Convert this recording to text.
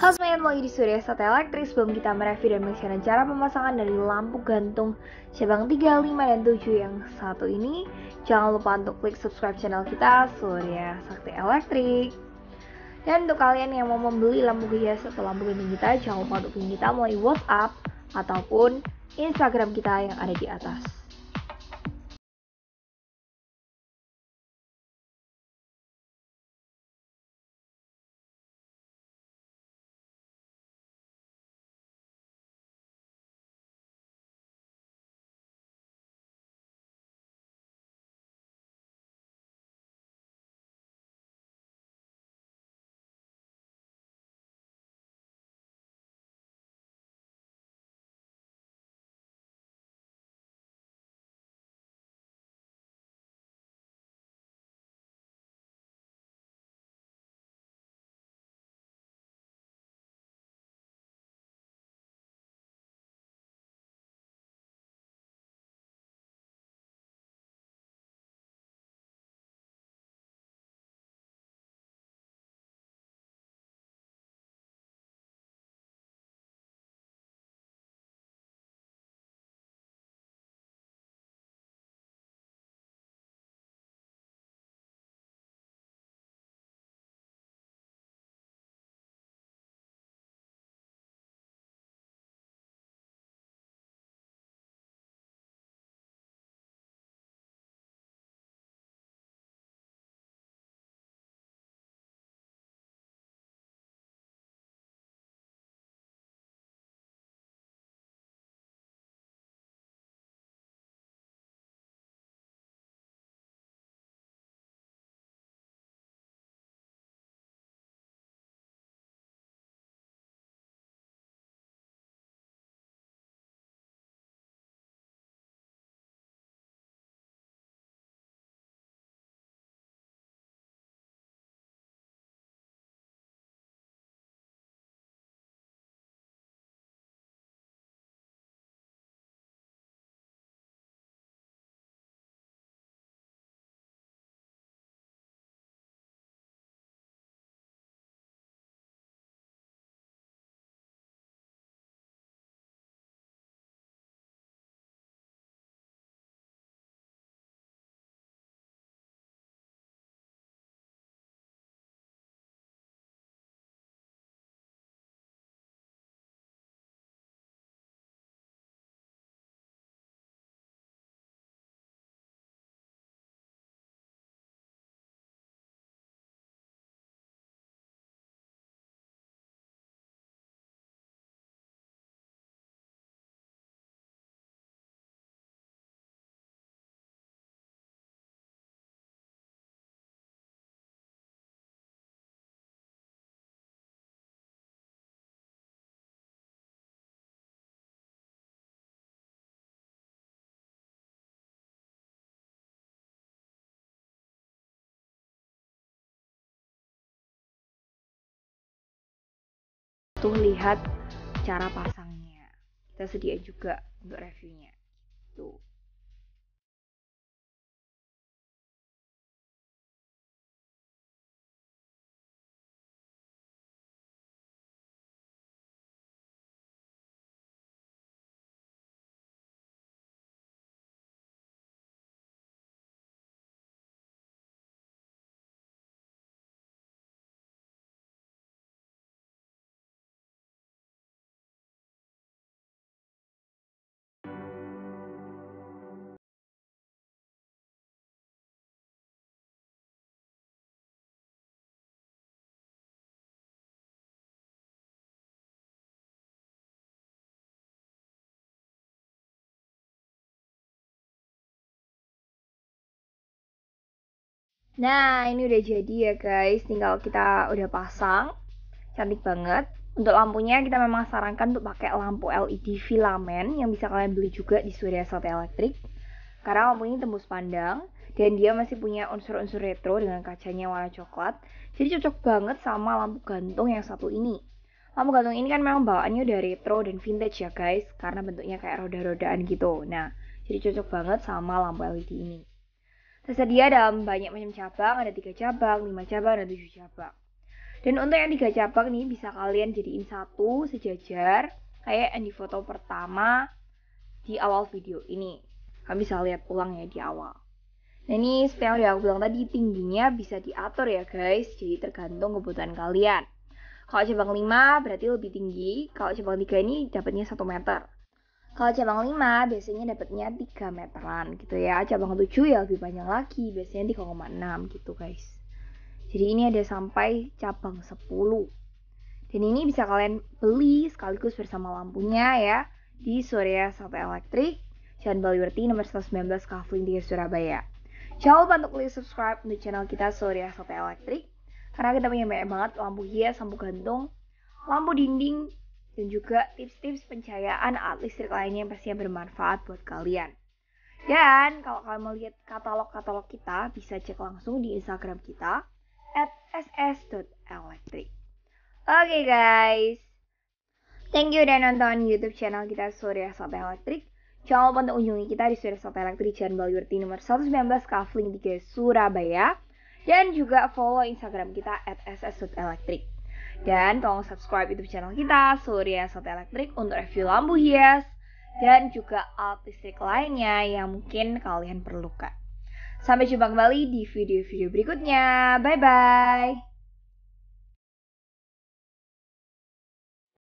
Halo semuanya, mau di Surya Sakti Elektris Sebelum kita mereview dan mengisikan cara pemasangan dari lampu gantung cabang 3, 5, dan 7 yang satu ini Jangan lupa untuk klik subscribe channel kita, Surya Sakti Elektrik Dan untuk kalian yang mau membeli lampu hias atau lampu gantung kita Jangan lupa untuk pilih kita melalui WhatsApp ataupun Instagram kita yang ada di atas langsung lihat cara pasangnya kita sedia juga untuk reviewnya tuh gitu. Nah, ini udah jadi ya guys. Tinggal kita udah pasang. Cantik banget. Untuk lampunya kita memang sarankan untuk pakai lampu LED filament yang bisa kalian beli juga di Surya Sate Elektrik. Karena lampu ini tembus pandang dan dia masih punya unsur-unsur retro dengan kacanya warna coklat. Jadi cocok banget sama lampu gantung yang satu ini. Lampu gantung ini kan memang bawaannya udah retro dan vintage ya guys, karena bentuknya kayak roda-rodaan gitu. Nah, jadi cocok banget sama lampu LED ini tersedia dalam banyak macam cabang, ada tiga cabang, lima cabang, dan tujuh cabang. Dan untuk yang tiga cabang nih bisa kalian jadiin satu sejajar kayak yang di foto pertama di awal video ini. Kalian bisa lihat ulang ya di awal. Nah ini seperti yang udah aku bilang tadi tingginya bisa diatur ya guys, jadi tergantung kebutuhan kalian. Kalau cabang 5 berarti lebih tinggi, kalau cabang 3 ini dapatnya 1 meter. Kalau cabang 5 biasanya dapatnya 3 meteran gitu ya. Cabang 7 ya lebih banyak lagi, biasanya 3,6 gitu guys. Jadi ini ada sampai cabang 10. Dan ini bisa kalian beli sekaligus bersama lampunya ya di Surya Sate Elektrik, Jalan Baliwerti nomor 119 Kavling 3 Surabaya. Jangan lupa untuk klik subscribe untuk channel kita Surya Sate Elektrik karena kita punya banyak banget lampu hias, lampu gantung, lampu dinding, dan juga tips-tips pencahayaan alat listrik lainnya yang pastinya bermanfaat buat kalian. Dan kalau kalian mau lihat katalog-katalog kita, bisa cek langsung di Instagram kita at ss.electric. Oke okay, guys, thank you udah nonton YouTube channel kita Surya Sobat Elektrik. Jangan lupa untuk kunjungi kita di Surya Sobat Elektrik Jalan Baluyurti nomor 119 Kavling 3 Surabaya. Dan juga follow Instagram kita at ss.electric. Dan tolong subscribe YouTube channel kita, Surya Sote Elektrik, untuk review lampu hias dan juga alat listrik lainnya yang mungkin kalian perlukan. Sampai jumpa kembali di video-video berikutnya. Bye-bye.